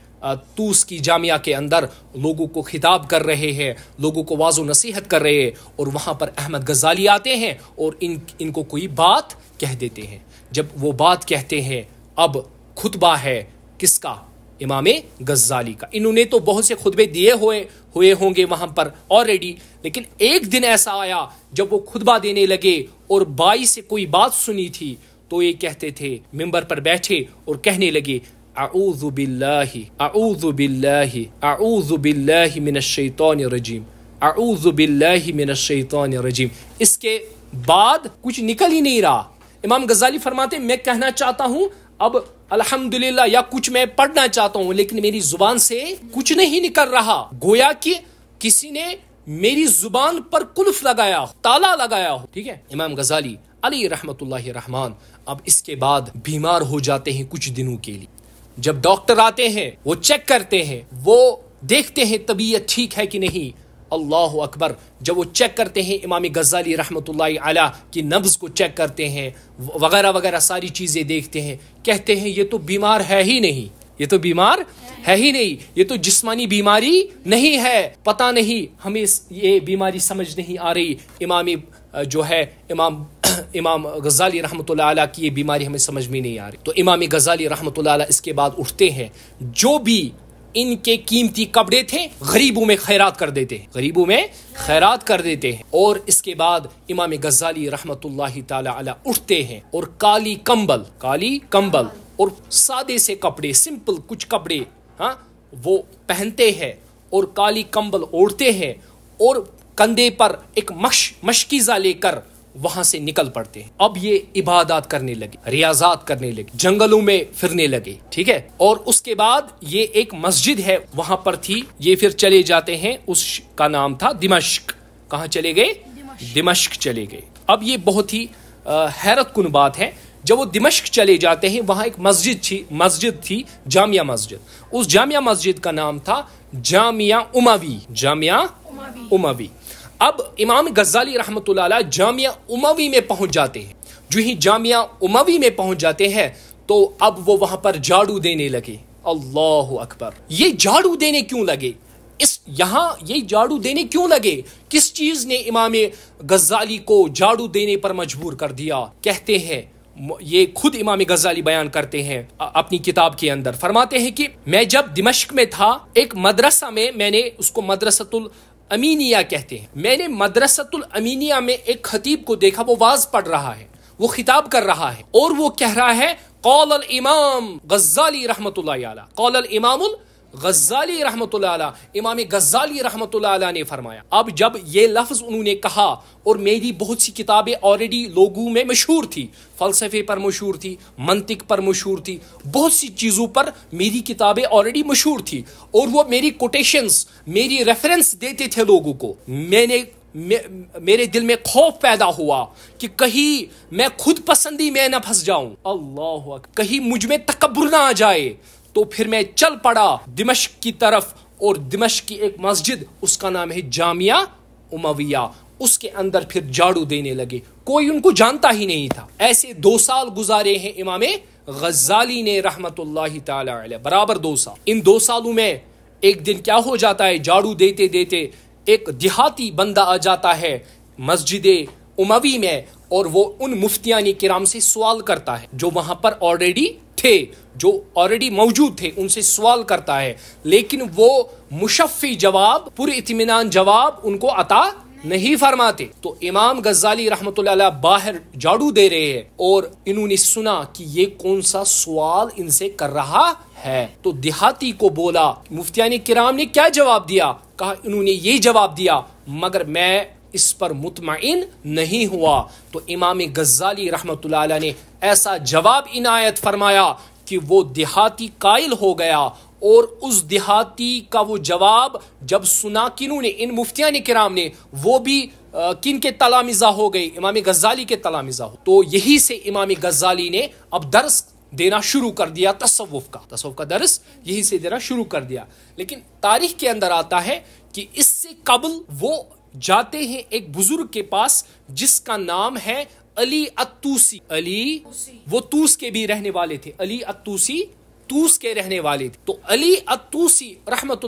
तूस की जामिया के अंदर लोगों को खिताब कर रहे हैं लोगों को वाजो नसीहत कर रहे हैं और वहाँ पर अहमद गजाली आते हैं और इन इनको कोई बात कह देते हैं जब वो बात कहते हैं अब खुतबा है किसका इमाम गजाली का इन्होंने तो बहुत से खुतबे दिए हुए हुए होंगे वहां पर ऑलरेडी लेकिन एक दिन ऐसा आया जब वो खुतबा देने लगे और बाई से कोई बात सुनी थी तो ये कहते थे मेंबर पर बैठे और कहने लगे रजीम इसके बाद कुछ निकल ही नहीं रहा इमाम गजाली फरमाते मैं कहना चाहता हूं अब अल्हम्दुलिल्लाह या कुछ मैं पढ़ना चाहता हूँ लेकिन मेरी जुबान से कुछ नहीं निकल रहा गोया कि किसी ने मेरी जुबान पर कुल्फ लगाया हो ताला लगाया हो ठीक है इमाम गजाली अली रहमतुल्लाह रहमान अब इसके बाद बीमार हो जाते हैं कुछ दिनों के लिए जब डॉक्टर आते हैं वो चेक करते हैं वो देखते हैं तबीयत ठीक है कि नहीं अल्लाह अकबर जब वो चेक करते हैं इमाम गज़ाली रहमत आला की नब्ज़ को चेक करते हैं वगैरह वगैरह सारी चीज़ें देखते हैं कहते हैं ये तो बीमार है ही नहीं ये तो बीमार है ही नहीं ये तो जिस्मानी बीमारी नहीं है पता नहीं हमें ये बीमारी समझ नहीं आ रही इमामी जो है इमाम इमाम गज़ाली रहमत आला की ये बीमारी हमें समझ में नहीं आ रही तो इमाम गज़ाली रहमत आला इसके बाद उठते हैं जो भी इनके कीमती कपड़े थे गरीबों में खैरात कर देते हैं गरीबों में खैरात कर देते हैं और इसके बाद इमाम गजाली रहमत ताला उठते हैं और काली कंबल काली कंबल और सादे से कपड़े सिंपल कुछ कपड़े हाँ वो पहनते हैं और काली कंबल ओढ़ते हैं और कंधे पर एक मश मशकीज़ा लेकर वहां से निकल पड़ते हैं अब ये इबादत करने लगे रियाजात करने लगे जंगलों में फिरने लगे ठीक है और उसके बाद ये एक मस्जिद है वहां पर थी ये फिर चले जाते हैं उसका नाम था दिमश्क कहा चले गए दिमश्क चले गए अब ये बहुत ही हैरत कन बात है जब वो दिमश्क चले जाते हैं वहां एक मस्जिद थी मस्जिद थी जामिया मस्जिद उस जामिया मस्जिद का नाम था जामिया उमावी जामिया उमावी अब इमाम गजाली रहमत जामिया उमवी में पहुंच जाते हैं जो ही जामिया उमवी में पहुंच जाते हैं तो अब वो वहां पर झाड़ू देने लगे अल्लाह अकबर ये झाड़ू देने क्यों लगे इस यहां ये झाड़ू देने क्यों लगे किस चीज ने इमाम गजाली को झाड़ू देने पर मजबूर कर दिया कहते हैं ये खुद इमाम गजाली बयान करते हैं अपनी किताब के अंदर फरमाते हैं कि मैं जब दिमश्क में था एक मदरसा में मैंने उसको मदरसतुल अमीनिया कहते हैं मैंने मदरसतुल अमीनिया में एक खतीब को देखा वो वाज पढ़ रहा है वो खिताब कर रहा है और वो कह रहा है कौल इमाम गजाली रहमत कौल इमामुल गजाली रहमत इमाम गजाली रहमत ने फरमाया अब जब ये लफ्ज़ उन्होंने कहा और मेरी बहुत सी किताबें ऑलरेडी लोगों में मशहूर थी फ़लसफ़े पर मशहूर थी मंतिक पर मशहूर थी बहुत सी चीज़ों पर मेरी किताबें ऑलरेडी मशहूर थी और वो मेरी कोटेशन मेरी रेफरेंस देते थे लोगों को मैंने मे, मेरे दिल में खौफ पैदा हुआ कि कहीं मैं खुद पसंदी में ना फंस जाऊं अल्लाह कहीं मुझ में तकबर ना आ जाए तो फिर मैं चल पड़ा दिमश की तरफ और दिमश की एक मस्जिद उसका नाम है जामिया उमविया उसके अंदर फिर झाड़ू देने लगे कोई उनको जानता ही नहीं था ऐसे दो साल गुजारे हैं इमाम गजाली ने रहमत बराबर दो साल इन दो सालों में एक दिन क्या हो जाता है झाड़ू देते देते एक देहाती बंदा आ जाता है मस्जिद उमवी में और वो उन मुफ्तियानी किराम से सवाल करता है जो वहां पर ऑलरेडी थे जो ऑलरेडी मौजूद थे उनसे सवाल करता है लेकिन वो मुशफ़ी जवाब पुर इतमान जवाब उनको अता नहीं फरमाते तो इमाम गजाली रहमत बाहर जाडू दे रहे हैं और इन्होंने सुना कि ये कौन सा सवाल इनसे कर रहा है तो देहाती को बोला मुफ्तियान किराम ने क्या जवाब दिया कहा इन्होंने ये जवाब दिया मगर मैं इस पर मुतमिन नहीं हुआ तो इमाम गज़ाली रहमत ने ऐसा जवाब इनायत फरमाया कि वो देहाती कायल हो गया और उस देहाती का वो जवाब जब सुना किनू ने इन मुफ्तिया ने किराम ने वो भी किन के तलामिजा हो गई इमाम गज़ाली के तलामिजा हो तो यही से इमाम गज़ाली ने अब दर्स देना शुरू कर दिया तस्वुफ का तस्वुफ का दर्स यही से देना शुरू कर दिया लेकिन तारीख के अंदर आता है कि इससे कबल वो जाते हैं एक बुजुर्ग के पास जिसका नाम है अली अतूसी अली वो तूस के भी रहने वाले थे अली अतूसी तूस के रहने वाले थे तो अली अतूसी रहमत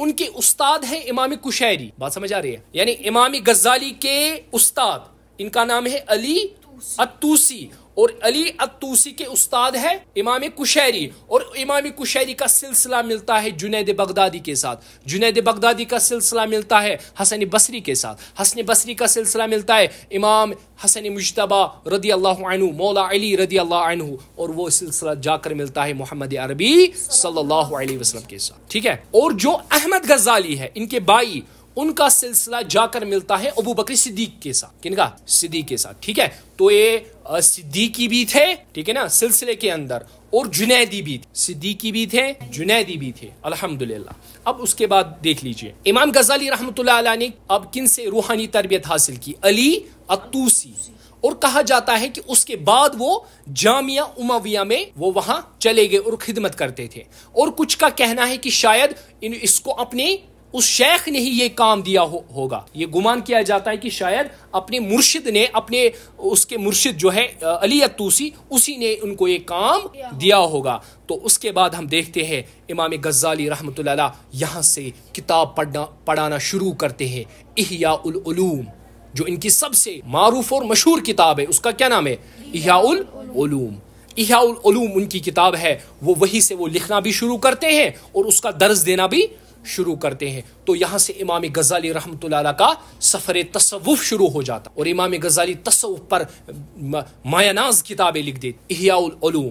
उनके उस्ताद हैं इमाम कुशैरी बात समझ आ रही है यानी इमामी गजाली के उस्ताद इनका नाम है अली अतूसी और अली अतूसी के उस्ताद है इमाम कुशैरी और इमाम कुशैरी का सिलसिला मिलता है जुनेद बगदादी के साथ जुनेद बगदादी का सिलसिला मिलता है हसन बसरी के साथ हसन बसरी का सिलसिला मिलता है इमाम हसन मुशतबा रदी अल्लाह मौला अली रदी अल्लाह और वो सिलसिला जाकर मिलता है मोहम्मद अरबी सल्लल्लाहु अलैहि वसल्लम के साथ ठीक है और जो अहमद गजाली है इनके बाई उनका सिलसिला जाकर मिलता है अबू बकरी सिद्दीक के साथ किनका सिद्दीक के साथ ठीक है तो ये सिद्दीकी भी थे ठीक है ना सिलसिले के अंदर और जुनैदी भी थे सिद्दीकी भी थे जुनैदी भी थे अल्हम्दुलिल्लाह अब उसके बाद देख लीजिए इमाम गजाली रहमतुल्लाह ने अब किन से रूहानी तरबियत हासिल की अली अतूसी और कहा जाता है कि उसके बाद वो जामिया उमाविया में वो वहां चले गए और खिदमत करते थे और कुछ का कहना है कि शायद इन इसको अपने उस शेख ने ही ये काम दिया हो, होगा ये गुमान किया जाता है कि शायद अपने मुर्शिद ने अपने उसके मुर्शिद जो है अली अतूसी उसी ने उनको ये काम दिया होगा तो उसके बाद हम देखते हैं इमाम गज़ाली रहमत यहाँ से किताब पढ़ना पढ़ाना शुरू करते हैं इहियालूम जो इनकी सबसे मारूफ और मशहूर किताब है उसका क्या नाम है इहियालूम इहियालूम उनकी किताब है वो वहीं से वो लिखना भी शुरू करते हैं और उसका दर्ज देना भी शुरू करते हैं तो यहाँ से इमाम गज़ाली रहमत का सफ़र तसवुफ़ शुरू हो जाता और इमाम गज़ाली तसवुफ़ पर मायानाज किताबें लिख देती इहियालूम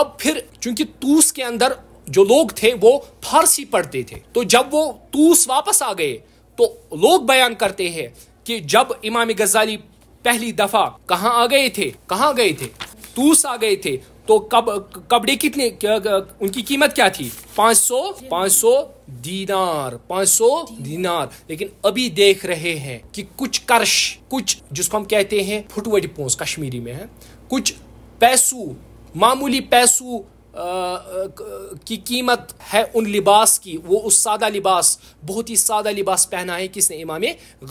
अब फिर चूंकि तूस के अंदर जो लोग थे वो फारसी पढ़ते थे तो जब वो तूस वापस आ गए तो लोग बयान करते हैं कि जब इमाम गज़ाली पहली दफ़ा कहाँ आ गए थे कहाँ गए थे तूस आ गए थे तो कब कपड़े कितने उनकी कीमत क्या थी 500 500 दीनार 500 दीनार लेकिन अभी देख रहे हैं कि कुछ कर्श कुछ जिसको हम कहते हैं फुटवट पोस कश्मीरी में है कुछ पैसू मामूली पैसू की कीमत है उन लिबास की वो उस सादा लिबास बहुत ही सादा लिबास पहना है किसने इमाम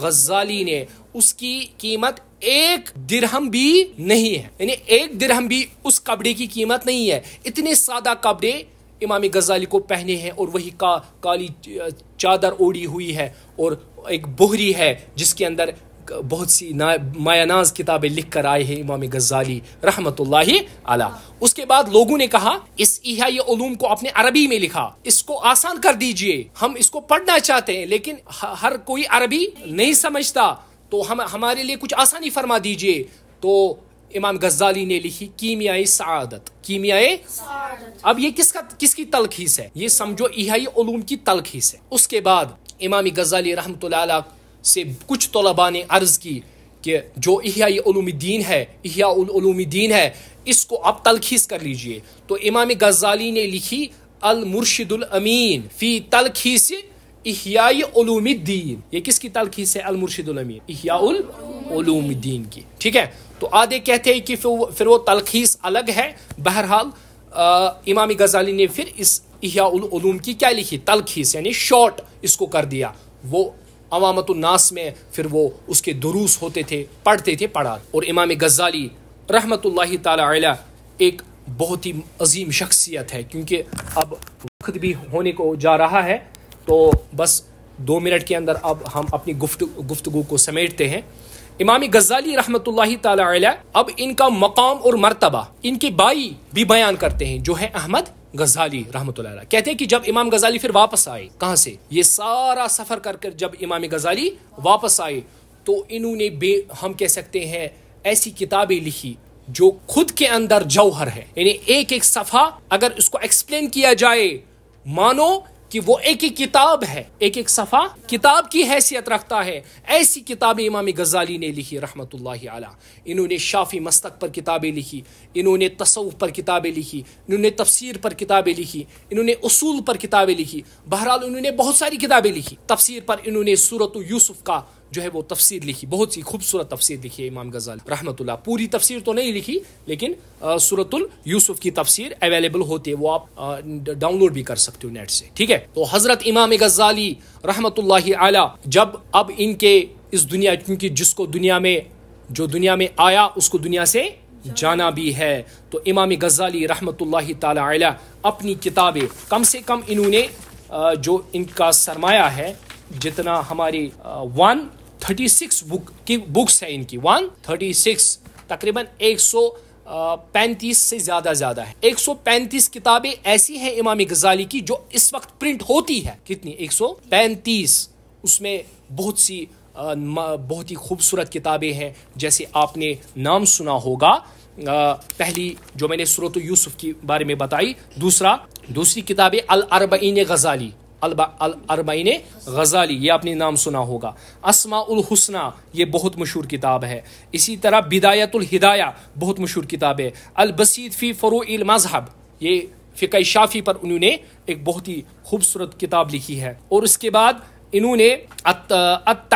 गज़ाली ने उसकी कीमत एक दिरहम भी नहीं है यानी एक दिरहम भी उस कपड़े की कीमत नहीं है इतने सादा कपड़े इमाम गज़ाली को पहने हैं और वही का काली चादर ओढ़ी हुई है और एक बोहरी है जिसके अंदर बहुत सी मायानाज किताबें लिख कर आए हैं इमाम गजाली रहमत आला उसके बाद लोगों ने कहा इस इहाईम को अपने अरबी में लिखा इसको आसान कर दीजिए हम इसको पढ़ना चाहते हैं लेकिन हर कोई अरबी नहीं समझता तो हम हमारे लिए कुछ आसानी फरमा दीजिए तो इमाम गजाली ने लिखी कीमियाई सदत कीमियाई अब ये किसका किसकी तलखीस है ये समझो इहाई की तलखीस है उसके बाद इमाम गजाली रहमत से कुछ तलबा ने अर्ज़ की कि जो दीन है दीन है इसको आप तलखीस कर लीजिए तो इमाम गजाली ने लिखी अलमुर्शिदुलमीन फ़ी तलखीस अहियादीन ये किसकी तलखीस है अलमुर्शिदुलमीन अहियादीन की ठीक है तो आधे कहते हैं कि फिर वो तलखीस अलग है बहरहाल इमाम गजाली ने फिर इस इहियाम की क्या लिखी तलखीस यानी शॉर्ट इसको कर दिया वो अवामतुलनास में फिर वो उसके दुरूस होते थे पढ़ते थे पढ़ा और इमाम गज़ाली रहमत ला एक बहुत ही अजीम शख्सियत है क्योंकि अब वक्त भी होने को जा रहा है तो बस दो मिनट के अंदर अब हम अपनी गुफ्त गुफ्तगु को समेटते हैं इमाम गज़ाली रहमत ला अब इनका मकाम और मरतबा इनकी बाई भी बयान करते हैं जो है अहमद गजाली रहमत कहते हैं कि जब इमाम गजाली फिर वापस आए कहाँ से ये सारा सफ़र कर कर जब इमाम गजाली वापस आए तो इन्होंने बे हम कह सकते हैं ऐसी किताबें लिखी जो खुद के अंदर जौहर है यानी एक एक सफ़ा अगर इसको एक्सप्लेन किया जाए मानो कि वो एक ही किताब है एक एक सफ़ा किताब की हैसियत रखता है ऐसी किताबें इमाम गजाली ने लिखी रहमत आला इन्होंने शाफी मस्तक पर किताबें लिखी इन्होंने तसव्वुफ पर किताबें लिखी इन्होंने तफसीर पर किताबें लिखी इन्होंने उसूल पर किताबें लिखी बहरहाल उन्होंने बहुत सारी किताबें लिखी तफसीर पर इन्होंने सूरत यूसुफ का जो है वो तफसीर लिखी बहुत सी खूबसूरत तफसीर लिखी है इमाम गजाल रहमतुल्ला पूरी तफसीर तो नहीं लिखी लेकिन सूरतुल यूसुफ की तफसीर अवेलेबल होती है वो आप डाउनलोड भी कर सकते हो नेट से ठीक है तो हजरत इमाम गजाली रहमतुल्ला आला जब अब इनके इस दुनिया क्योंकि जिसको दुनिया में जो दुनिया में आया उसको दुनिया से जाना भी है तो इमाम गजाली रहमतुल्लाह ताला अपनी किताबें कम से कम इन्होंने जो इनका सरमाया है जितना हमारी वन थर्टी सिक्स बुक की बुक्स है इनकी वन थर्टी सिक्स तकरीबन एक सौ पैंतीस से ज़्यादा ज़्यादा है एक सौ पैंतीस किताबें ऐसी हैं इमाम गजाली की जो इस वक्त प्रिंट होती है कितनी एक सौ पैंतीस उसमें बहुत सी बहुत ही खूबसूरत किताबें हैं जैसे आपने नाम सुना होगा पहली जो मैंने सुरत यूसुफ के बारे में बताई दूसरा दूसरी किताबें अल अरबीन गजाली अरबाइन गज़ाली ये आपने नाम सुना होगा असमा हुसना ये बहुत मशहूर किताब है इसी तरह बिदायतुल हिदाया बहुत मशहूर किताब है अलबसीद फ़ी फरो मज़हब ये फ़िक शाफ़ी पर उन्होंने एक बहुत ही खूबसूरत किताब लिखी है और उसके बाद इन्होंने अत, अत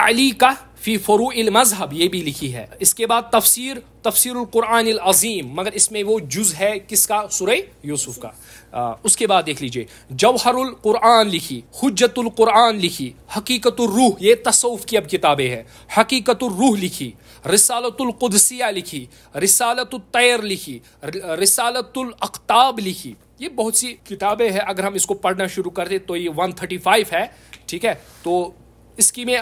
का फ़ी फरो मज़हब ये भी लिखी है इसके बाद तफसीर अजीम मगर इसमें वो जुज़ है किसका सुर यूसुफ का आ, उसके बाद देख लीजिए जवहरुल कुरान लिखी हजतुल कुरान लिखी हकीकत रूह ये तसौफ़ की अब किताबें हैं हकीकत रूह लिखी रसालतुल्कुदसिया लिखी रसालतुलतैर लिखी रसालतुल्अख्ताब लिखी ये बहुत सी किताबें हैं अगर हम इसको पढ़ना शुरू कर दें तो ये 135 है ठीक है तो इसकी मैं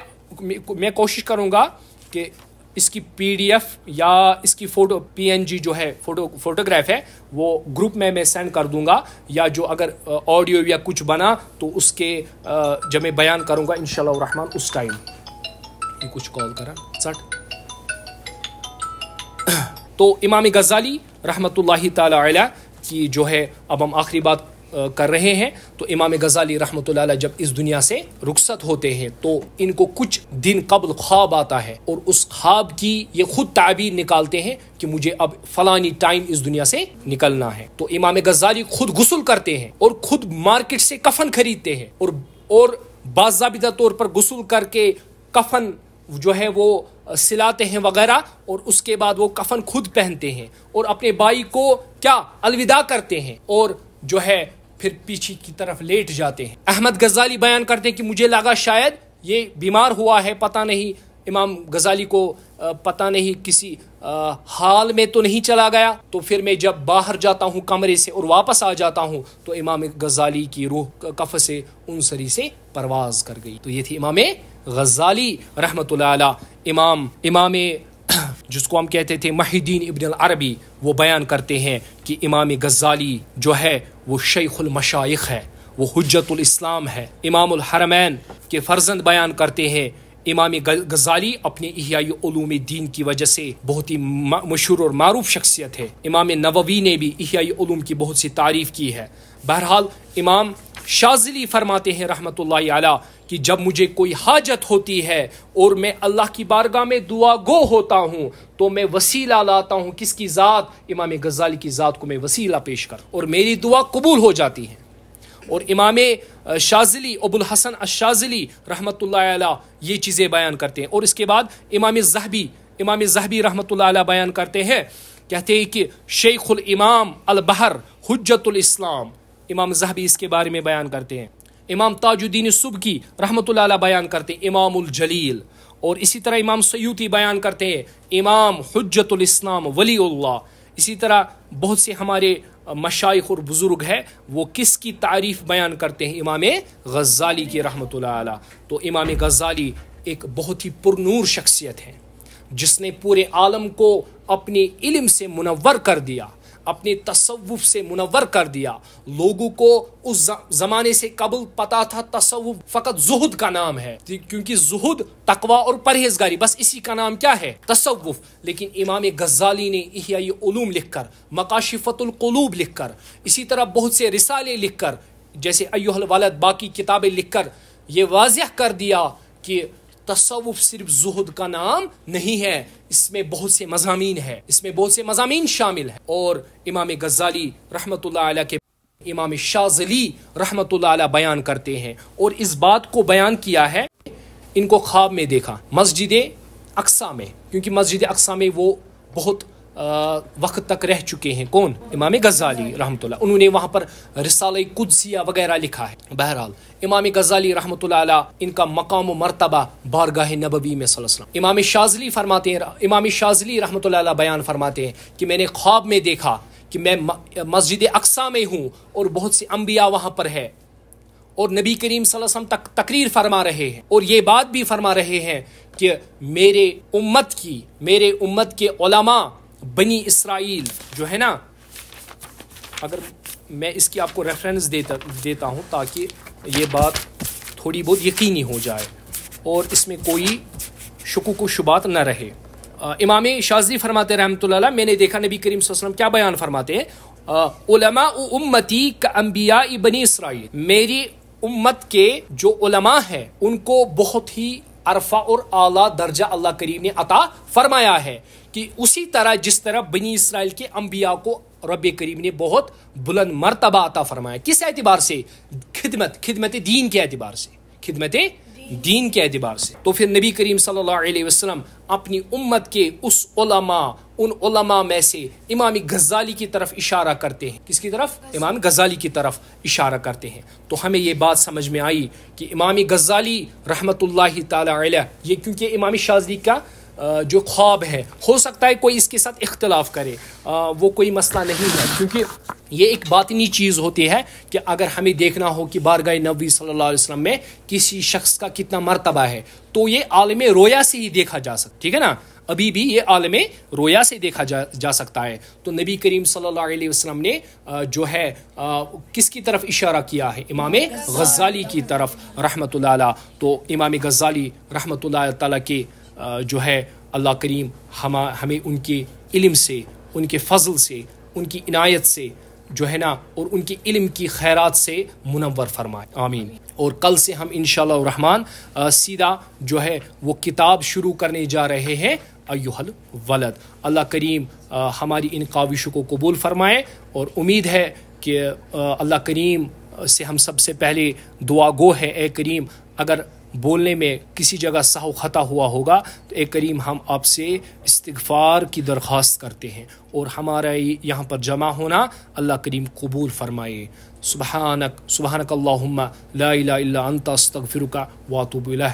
मैं कोशिश करूँगा कि इसकी पीडीएफ या इसकी फोटो पीएनजी जो है फोटो फोटोग्राफ है वो ग्रुप में मैं सेंड कर दूंगा या जो अगर ऑडियो या कुछ बना तो उसके जब मैं बयान करूंगा इन रहमान उस टाइम ये कुछ कॉल करा सट तो इमाम गज़ाली रहमत ला की जो है अब हम आखिरी बात कर रहे हैं तो इमाम गजाली रहमत जब इस दुनिया से रुखसत होते हैं तो इनको कुछ दिन कबल ख्वाब आता है और उस ख्वाब की ये खुद ताबीर निकालते हैं कि मुझे अब फलानी टाइम इस दुनिया से निकलना है तो इमाम गजाली खुद गुसल करते हैं और खुद मार्केट से कफन खरीदते हैं और और बाबा तौर पर गसल करके कफन जो है वो सिलाते हैं वगैरह और उसके बाद वो कफन खुद पहनते हैं और अपने भाई को क्या अलविदा करते हैं और जो है फिर पीछे की तरफ लेट जाते हैं अहमद गजाली बयान करते हैं कि मुझे लगा शायद ये बीमार हुआ है पता नहीं इमाम गजाली को पता नहीं किसी हाल में तो नहीं चला गया तो फिर मैं जब बाहर जाता हूँ कमरे से और वापस आ जाता हूँ तो इमाम गजाली की रूह कफ से उनसरी से परवाज कर गई तो ये थी इमाम गजाली रहमत इमाम इमाम जिसको हम कहते थे महीदीन इबन अरबी वो बयान करते हैं कि इमाम गज़ाली जो है वो शेखुलमशाइ है वो इस्लाम है इमाम हरमैन के फर्जंद बयान करते हैं इमाम गजाली अपने इहियाईलूम दीन की वजह से बहुत ही मशहूर और मरूफ शख्सियत है इमाम नववी ने भी इहियाईलूम की बहुत सी तारीफ़ की है बहरहाल इमाम शाजिली फरमाते हैं रहमत ला कि जब मुझे कोई हाजत होती है और मैं अल्लाह की बारगाह में दुआ गो होता हूँ तो मैं वसीला लाता हूँ किसकी ज़ात इमाम गज़ाली की ज़ात को मैं वसीला पेश कर और मेरी दुआ कबूल हो जाती है और इमाम शाजली अबुल हसन अशाजली रहमत ये चीज़ें बयान करते हैं और इसके बाद इमाम जहबी इमाम जहबी रहमत बयान करते हैं कहते हैं कि शेखुल इमाम अलबहर हजतुल इस्लाम इमाम जहबी इसके बारे में बयान करते हैं इमाम ताजुद्दीन की रहमत बयान करते इमामुल जलील और इसी तरह इमाम सयूती बयान करते हैं इमाम हजतुलस्लाम वली इसी तरह बहुत से हमारे मशाइ और बुज़ुर्ग है वो किसकी तारीफ बयान करते हैं इमाम गज़ाली की रहमत तो इमाम गज़ाली एक बहुत ही पुरनूर शख्सियत है जिसने पूरे आलम को अपने इल्म से मुनवर कर दिया अपने तसव्वुफ से मुनवर कर दिया लोगों को उस जमाने से कबल पता था तसव्वुफ फ़कत जुहद का नाम है क्योंकि जुहद तकवा और परहेजगारी बस इसी का नाम क्या है तसव्वुफ लेकिन इमाम गजाली ने इहियालूम लिख लिखकर मकाशिफ़तुलकलूब लिखकर इसी तरह बहुत से रिसाले लिख कर जैसे अयोहल वालद बाकी किताबें लिख कर ये वाजह कर दिया कि तस्वुफ सिर्फ जुहद का नाम नहीं है इसमें बहुत से मजामी है इसमें बहुत से मजामी शामिल है और इमाम गजाली रहमत के इमाम शाहजली रहमत बयान करते हैं और इस बात को बयान किया है इनको ख्वाब में देखा मस्जिद अक्सा में क्योंकि मस्जिद अक्सा में वो बहुत वक्त तक रह चुके हैं कौन इमाम गज़ाली रहमत उन्होंने वहाँ पर रिसाल कुदसिया वगैरह लिखा है बहरहाल इमाम गज़ाली रहमत इनका मकाम मरतबा बारगाह नबी में सल्लम इमाम शाजली फरमाते हैं इमाम शाजली रहमत बयान फरमाते हैं कि मैंने ख्वाब में देखा कि मैं मस्जिद अकसा में हूँ और बहुत सी अम्बिया वहाँ पर है और नबी करीम सलम तक तकरीर फरमा रहे हैं और ये बात भी फरमा रहे हैं कि मेरे उम्मत की मेरे उम्मत के उलमा बनी इसराइल जो है ना अगर मैं इसकी आपको रेफरेंस देता देता हूँ ताकि ये बात थोड़ी बहुत यकीनी हो जाए और इसमें कोई शकूक को शुबात न रहे इमाम शाजी फरमाते रहमत मैंने देखा नबी करीम वसलम क्या बयान फरमाते हैं उम्मती का अम्बिया बनी इसराइल मेरी उम्मत के जो उलमा है उनको बहुत ही अरफा और आला दर्जा अल्लाह करीम ने अता फरमाया है कि उसी तरह जिस तरह बनी इसराइल के अम्बिया को रब करीम ने बहुत बुलंद मरतबा अता फरमाया किस एतबार से खिदमत खिदमत दीन के एतबार से खिदमत दीन के एतबार से तो फिर नबी करीम सल्लाम अपनी उम्मत के उस उलमा उन उलमा में से इमाम गजाली की तरफ इशारा करते हैं किसकी तरफ इमाम गजाली की तरफ इशारा करते हैं तो हमें ये बात समझ में आई कि इमाम गजाली रहमत ये क्योंकि इमाम शाजली का जो ख्वाब है हो सकता है कोई इसके साथ इख्तलाफ करे वो कोई मसला नहीं है क्योंकि ये एक बातनी चीज़ होती है कि अगर हमें देखना हो कि बारगाह नबी सल्लल्लाहु अलैहि वसल्लम में किसी शख्स का कितना मरतबा है तो ये आलम रोया से ही देखा जा सकता ठीक है ना अभी भी ये आलम रोया से देखा जा जा सकता है तो नबी करीम सल्लल्लाहु अलैहि वसल्लम ने जो है किसकी तरफ इशारा किया है इमाम गज़ाली की तरफ रहमत तो इमाम गज़ाली रहमत ताला के जो है अल्लाह करीम हम हमें उनके इल्म से उनके फजल से उनकी इनायत से जो है ना और उनके इल्म की खैरात से मुनवर फरमाए आमीन और कल से हम इन रहमान सीधा जो है वो किताब शुरू करने जा रहे हैं अयुहल वलद अल्लाह करीम आ, हमारी इन काविशों को कबूल फरमाए और उम्मीद है कि अल्लाह करीम से हम सबसे पहले दुआ गो है ए करीम अगर बोलने में किसी जगह साहु ख़ता हुआ होगा तो एक करीम हम आपसे इस्तफ़ार की दरख्वास्त करते हैं और हमारा यहाँ पर जमा होना अल्लाह करीम कबूल फरमाए सुबहानक सुबहानक ला अल्ला अंत अस्तफ़िर का वातुबिलह